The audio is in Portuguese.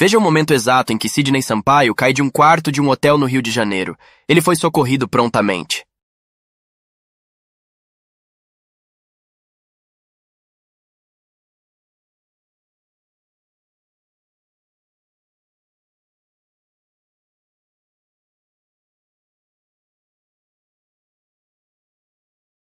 Veja o momento exato em que Sidney Sampaio cai de um quarto de um hotel no Rio de Janeiro. Ele foi socorrido prontamente.